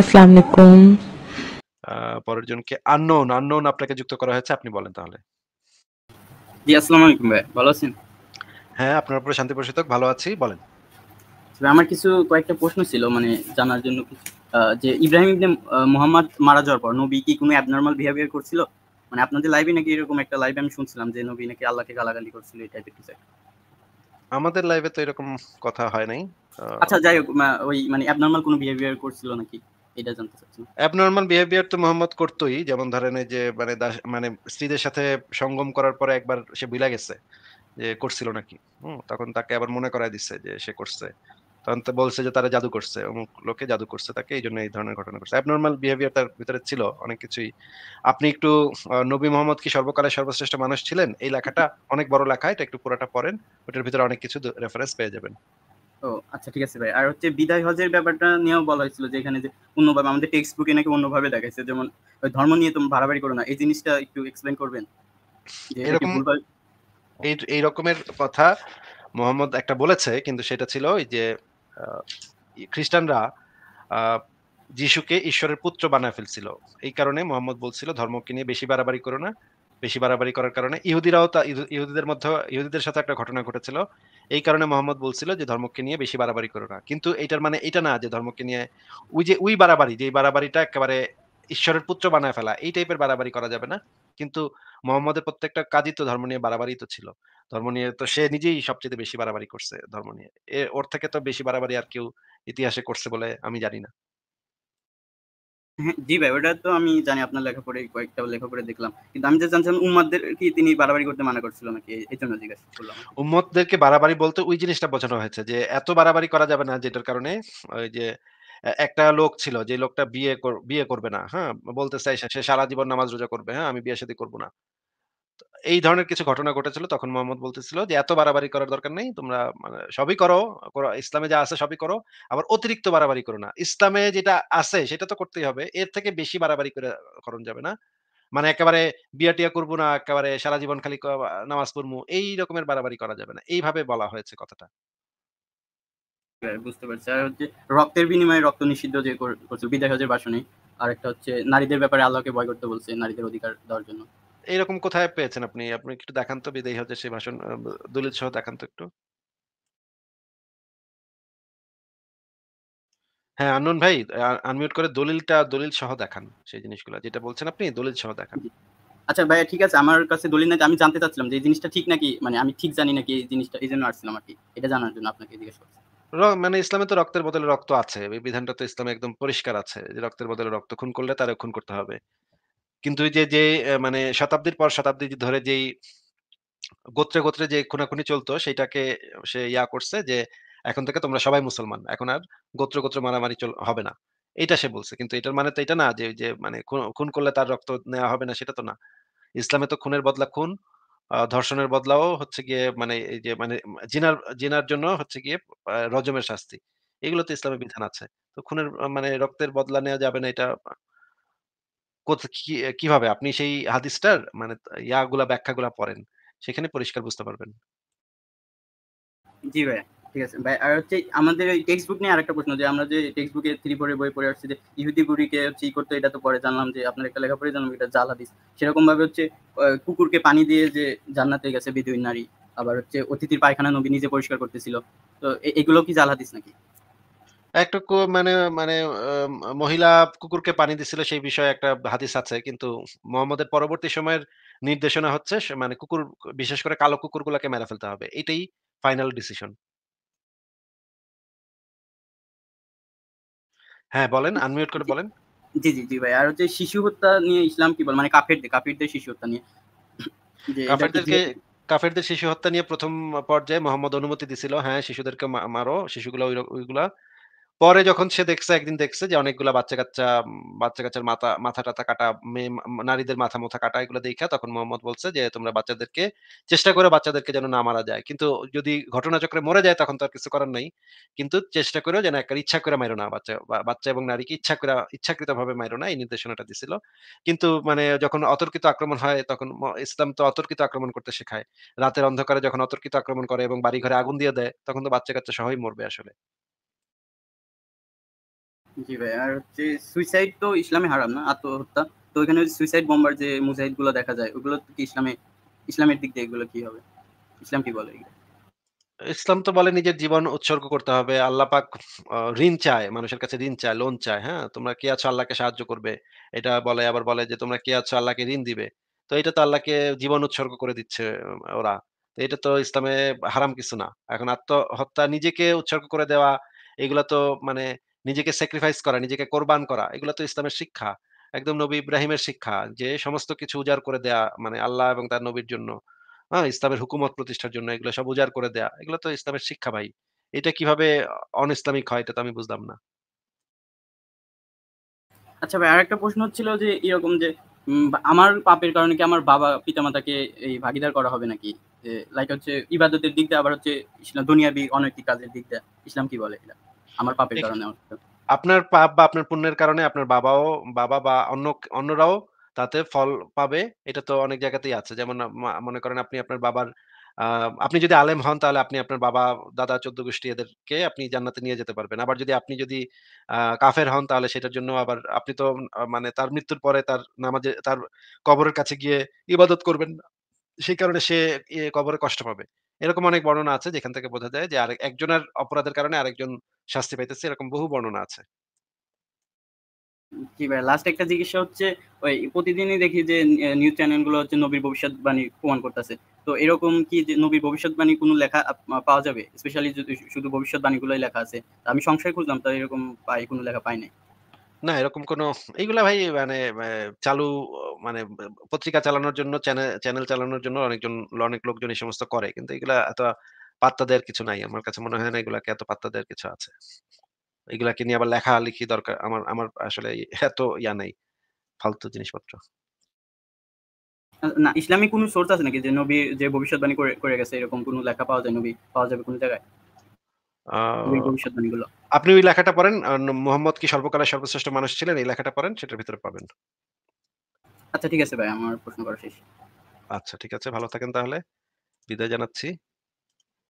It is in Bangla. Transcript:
পরের জনকে আননোন আননোন আপনাকে যুক্ত করা হয়েছে আপনি বলেন তাহলে জি আসসালামু আলাইকুম ভাই ভালো আছেন হ্যাঁ আপনার উপরে শান্তি ভালো আছি বলেন আমার কিছু কয়েকটা প্রশ্ন ছিল মানে জানার জন্য যে ইব্রাহিম ইবনে মোহাম্মদ মারা যাওয়ার পর নবী কি কোনো অ্যাবনর্মাল বিহেভিয়ার করছিল মানে আপনাদের লাইভে নাকি এরকম একটা লাইভে আমি শুনছিলাম যে নবী নাকি আল্লাহকে গালাগালি করছিল এই টাইপের কিছু আমাদের লাইভে তো এরকম কথা হয় নাই আচ্ছা যাই হোক ওই মানে অ্যাবনর্মাল কোনো বিহেভিয়ার করছিল নাকি এটা জানতে চাচ্ছি অ্যাবনর্মাল বিহেভিয়ার তো মোহাম্মদ করতোই যেমন ধরেন যে মানে মানে স্ত্রীদের সাথে সঙ্গম করার পরে একবার সে বিলা গেছে যে করছিল নাকি তখন তাকে আবার মনে করায় দিচ্ছে যে সে করছে তখন তো বলছে যে তারা জাদু করছে অমুক লোকে জাদু করছে তাকে এই জন্য এই ধরনের ঘটনা করছে অ্যাবনর্মাল বিহেভিয়ার তার ভিতরে ছিল অনেক কিছুই আপনি একটু নবী মোহাম্মদ কি সর্বকালে সর্বশ্রেষ্ঠ মানুষ ছিলেন এই লেখাটা অনেক বড় লেখা এটা একটু পুরাটা পড়েন ওটার ভিতরে অনেক কিছু রেফারেন্স পেয়ে যাবেন ও আচ্ছা ঠিক আছে ভাই আর হচ্ছে বিদায় হজের ব্যাপারটা নিয়েও বলা হয়েছিল যে এখানে যে অন্যভাবে আমাদের টেক্সট বুকে নাকি অন্যভাবে দেখাইছে যেমন ওই ধর্ম নিয়ে তুমি বাড়াবাড়ি করো না এই জিনিসটা একটু এক্সপ্লেন করবেন এই এই রকমের কথা মোহাম্মদ একটা বলেছে কিন্তু সেটা ছিল ওই যে খ্রিস্টানরা যিশুকে ঈশ্বরের পুত্র বানায় ফেলছিল এই কারণে মোহাম্মদ বলছিল ধর্মকে নিয়ে বেশি বাড়াবাড়ি করো না বেশি বাড়াবাড়ি করার কারণে ইহুদিরাও তা ইহুদিদের মধ্যে ইহুদিদের সাথে একটা ঘটনা ঘটেছিল এই কারণে মোহাম্মদ বলছিল যে ধর্মকে নিয়ে বেশি বাড়াবাড়ি করো না কিন্তু এটার মানে এটা না যে ধর্মকে নিয়ে ওই যে ওই বাড়াবাড়ি যে বাড়াবাড়িটা একেবারে ঈশ্বরের পুত্র বানায় ফেলা এই টাইপের বাড়াবাড়ি করা যাবে না কিন্তু মোহাম্মদের প্রত্যেকটা কাজই তো ধর্ম নিয়ে বাড়াবাড়ি তো ছিল ধর্ম নিয়ে তো সে নিজেই সবচেয়ে বেশি বাড়াবাড়ি করছে ধর্ম নিয়ে ওর থেকে তো বেশি বাড়াবাড়ি আর কেউ ইতিহাসে করছে বলে আমি জানি না হ্যাঁ, জি ভাই ওটা তো আমি জানি আপনার লেখা পড়ে কয়েকটা লেখা পড়ে দেখলাম কিন্তু আমি যে জানছিলাম উম্মাদের কি তিনি বাড়াবাড়ি করতে মানা করছিল নাকি এই জন্য জিজ্ঞাসা করলাম উম্মাদেরকে বাড়াবাড়ি বলতে ওই জিনিসটা বোঝানো হয়েছে যে এত বাড়াবাড়ি করা যাবে না যেটার কারণে ওই যে একটা লোক ছিল যে লোকটা বিয়ে বিয়ে করবে না হ্যাঁ বলতে চাই সে সারা জীবন নামাজ রোজা করবে হ্যাঁ আমি বিয়ে সাথে করবো না এই ধরনের কিছু ঘটনা ঘটেছিল তখন মোহাম্মদ বলতেছিল যে এত বাড়াবাড়ি করার দরকার নেই তোমরা মানে সবই করো ইসলামে যা আছে সবই করো আবার অতিরিক্ত বাড়াবাড়ি করো না ইসলামে যেটা আছে সেটা তো করতেই হবে এর থেকে বেশি বাড়াবাড়ি করে করণ যাবে না মানে একেবারে বিয়া টিয়া করবো না একেবারে সারা জীবন খালি নামাজ পড়বো এই রকমের বাড়াবাড়ি করা যাবে না এইভাবে বলা হয়েছে কথাটা বুঝতে পারছি আর হচ্ছে রক্তের বিনিময়ে রক্ত নিষিদ্ধ যে করছে বিদায় হজের বাসনে আর একটা হচ্ছে নারীদের ব্যাপারে আল্লাহকে ভয় করতে বলছে নারীদের অধিকার দেওয়ার জন্য এইরকম কোথায় পেয়েছেন আপনি আপনি একটু দেখান তো বিদেহী হজের সেই ভাষণ দলিত সহ দেখান তো একটু হ্যাঁ ভাই আনমিউট করে দলিলটা দলিল সহ দেখান সেই জিনিসগুলো যেটা বলছেন আপনি দলিল সহ দেখান আচ্ছা ঠিক আছে আমার কাছে দলিল নাই আমি জানতে চাচ্ছিলাম যে এই জিনিসটা ঠিক নাকি মানে আমি ঠিক জানি নাকি এই জিনিসটা এই জন্য আসছিলাম আর কি এটা জানার জন্য আপনাকে জিজ্ঞেস করছি মানে ইসলামে তো রক্তের বদলে রক্ত আছে বিধানটা তো ইসলামে একদম পরিষ্কার আছে যে রক্তের বদলে রক্ত খুন করলে তার খুন করতে হবে কিন্তু যে যে মানে শতাব্দীর পর শতাব্দী ধরে যেই গোত্রে গোত্রে যে খুনাখুনি চলতো সেটাকে সে ইয়া করছে যে এখন থেকে তোমরা সবাই মুসলমান এখন আর গোত্র গোত্র মারামারি হবে না এটা সে বলছে কিন্তু এটার মানে তো এটা না যে যে মানে খুন করলে তার রক্ত নেওয়া হবে না সেটা তো না ইসলামে তো খুনের বদলা খুন ধর্ষণের বদলাও হচ্ছে গিয়ে মানে এই যে মানে জিনার জিনার জন্য হচ্ছে গিয়ে রজমের শাস্তি এগুলো তো ইসলামের বিধান আছে তো খুনের মানে রক্তের বদলা নেওয়া যাবে না এটা কিভাবে আপনি সেই হাদিসটার মানে ইয়াগুলা ব্যাখ্যাগুলা পড়েন সেখানে পরিষ্কার বুঝতে পারবেন জি ভাই ঠিক আছে ভাই আর হচ্ছে আমাদের এই টেক্সট বুক নিয়ে আরেকটা প্রশ্ন যে আমরা যে টেক্সট বুকে থ্রি ফোরের বই পড়ে আসছি যে ইহুদি গুড়িকে হচ্ছে করতে এটা তো পরে জানলাম যে আপনার একটা লেখা পড়ে জানলাম এটা জাল হাদিস সেরকম ভাবে হচ্ছে কুকুরকে পানি দিয়ে যে জান্নাতে গেছে বিদুই নারী আবার হচ্ছে অতিথির পায়খানা নবী নিজে পরিষ্কার করতেছিল তো এগুলো কি জাল হাদিস নাকি একটা কু- মানে মানে মহিলা কুকুরকে পানি দিছিল সেই বিষয়ে একটা হাদিস আছে। কিন্তু মোহাম্মদের পরবর্তী সময়ের নির্দেশনা হচ্ছে মানে কুকুর বিশেষ করে কালো কুকুরগুলাকে মেরে ফেলতে হবে। এটাই ফাইনাল ডিসিশন। হ্যাঁ, বলেন আনমিউট করে বলেন। জি, জি, জি ভাই। আর হচ্ছে শিশু হত্যা নিয়ে ইসলাম কি বল মানে কাফেরদের কাফেরদের শিশু হত্যা নিয়ে। যে এটা কি কাফেরদেরকে কাফেরদের শিশু হত্যা নিয়ে প্রথম পর্যায়ে মোহাম্মদ অনুমতি দিছিল। হ্যাঁ, শিশুদেরকে মারো। শিশুগুলা ওইগুলা পরে যখন সে দেখছে একদিন দেখছে যে অনেকগুলা বাচ্চা কাচ্চা বাচ্চা কাচ্চার মাথা মাথা টাথা কাটা মেয়ে নারীদের মাথা মাথা কাটা এগুলো দেখা তখন মোহাম্মদ বলছে যে তোমরা বাচ্চাদেরকে চেষ্টা করে বাচ্চাদেরকে যেন না মারা যায় কিন্তু যদি ঘটনাচক্রে মরে যায় তখন তো আর কিছু করার নাই কিন্তু চেষ্টা করেও যেন একটা ইচ্ছা করে মারো না বাচ্চা বাচ্চা এবং নারীকে ইচ্ছা করে ইচ্ছাকৃত ভাবে মারো না এই নির্দেশনাটা দিছিল কিন্তু মানে যখন অতর্কিত আক্রমণ হয় তখন ইসলাম তো অতর্কিত আক্রমণ করতে শেখায় রাতের অন্ধকারে যখন অতর্কিত আক্রমণ করে এবং বাড়ি ঘরে আগুন দিয়ে দেয় তখন তো বাচ্চা কাচ্চা সহই মরবে আসলে জি ভাই আর হচ্ছে সুইসাইড তো ইসলামে হারাম না আত্মহত্যা তো ওইখানে সুইসাইড বোম্বার যে দেখা যায় ওগুলো কি ইসলামে ইসলামের দিক দিয়ে এগুলো কি হবে ইসলাম কি বলে ইসলাম তো বলে নিজের জীবন উৎসর্গ করতে হবে আল্লাহ পাক ঋণ চায় মানুষের কাছে ঋণ চায় লোন চায় হ্যাঁ তোমরা কে আছো আল্লাহকে সাহায্য করবে এটা বলে আবার বলে যে তোমরা কে আছো আল্লাহকে ঋণ দিবে তো এটা তো আল্লাহকে জীবন উৎসর্গ করে দিচ্ছে ওরা এটা তো ইসলামে হারাম কিছু না এখন আত্মহত্যা নিজেকে উৎসর্গ করে দেওয়া এগুলো তো মানে নিজেকে স্যাক্রিফাইস করা নিজেকে কোরবান করা এগুলো তো ইসলামের শিক্ষা একদম নবী ইব্রাহিমের শিক্ষা যে সমস্ত কিছু উজাড় করে দেয়া মানে আল্লাহ এবং তার নবীর জন্য হ্যাঁ ইসলামের হুকুমত প্রতিষ্ঠার জন্য এগুলো সব উজাড় করে দেয়া এগুলো তো ইসলামের শিক্ষা ভাই এটা কিভাবে অন ইসলামিক হয় এটা তো আমি বুঝলাম না আচ্ছা ভাই আরেকটা প্রশ্ন হচ্ছিল যে এরকম যে আমার পাপের কারণে কি আমার বাবা পিতামাতাকে এই ভাগিদার করা হবে নাকি লাইক হচ্ছে ইবাদতের দিক দিয়ে আবার হচ্ছে দুনিয়াবি অনৈতিক কাজের দিক দিয়ে ইসলাম কি বলে এটা আমার পাপের কারণে আপনার পাপ বা আপনার পুণ্যের কারণে আপনার বাবাও বাবা বা অন্য অন্যরাও তাতে ফল পাবে এটা তো অনেক জায়গাতেই আছে যেমন মনে করেন আপনি আপনার বাবার আপনি যদি আলেম হন তাহলে আপনি আপনার বাবা দাদা চোদ্দ গোষ্ঠী এদেরকে আপনি জান্নাতে নিয়ে যেতে পারবেন আবার যদি আপনি যদি কাফের হন তাহলে সেটার জন্য আবার আপনি তো মানে তার মৃত্যুর পরে তার নামাজে তার কবরের কাছে গিয়ে ইবাদত করবেন সেই কারণে সে কবরে কষ্ট পাবে এরকম অনেক বর্ণনা আছে যেখান থেকে বোঝা যায় যে আর একজনের অপরাধের কারণে আরেকজন শাস্তি পাইতেছে এরকম বহু বর্ণনা আছে জি ভাই লাস্ট একটা জিজ্ঞাসা হচ্ছে ওই প্রতিদিনই দেখি যে নিউজ চ্যানেলগুলো হচ্ছে নবীর ভবিষ্যৎবাণী প্রমাণ করতেছে তো এরকম কি যে নবীর ভবিষ্যৎবাণী কোনো লেখা পাওয়া যাবে স্পেশালি যদি শুধু ভবিষ্যৎবাণীগুলোই লেখা আছে আমি সংশয় খুঁজলাম তাই এরকম পাই কোনো লেখা পাই নাই না এরকম কোনো এইগুলো ভাই মানে চালু মানে পত্রিকা চালানোর জন্য চ্যানেল চালানোর জন্য অনেকজন অনেক লোকজন এই সমস্ত করে। কিন্তু এগুলা এত পাত্তা দেওয়ার কিছু নাই। আমার কাছে মনে হয় না এগুলাকে এত পাত্তা দেওয়ার কিছু আছে। এগুলাকে নিয়ে আবার লেখা লিখি দরকার। আমার আমার আসলে এত ইয়া নাই। ফালতু জিনিসপত্র। না ইসলামিক কোনো সোর্স আছে নাকি যে নবী যে ভবিষ্যৎবাণী করে করে গেছে এরকম কোনো লেখা পাওয়া যায় নবী পাওয়া যাবে কোনো জায়গায়? আপনি ওই লেখাটা পড়েন মোহাম্মদ কি সর্বকালের সর্বশ্রেষ্ঠ মানুষ ছিলেন এই লেখাটা পড়েন সেটার ভিতরে পাবেন আচ্ছা ঠিক আছে ভাই আমার প্রশ্ন করা শেষ আচ্ছা ঠিক আছে ভালো থাকেন তাহলে বিদায় জানাচ্ছি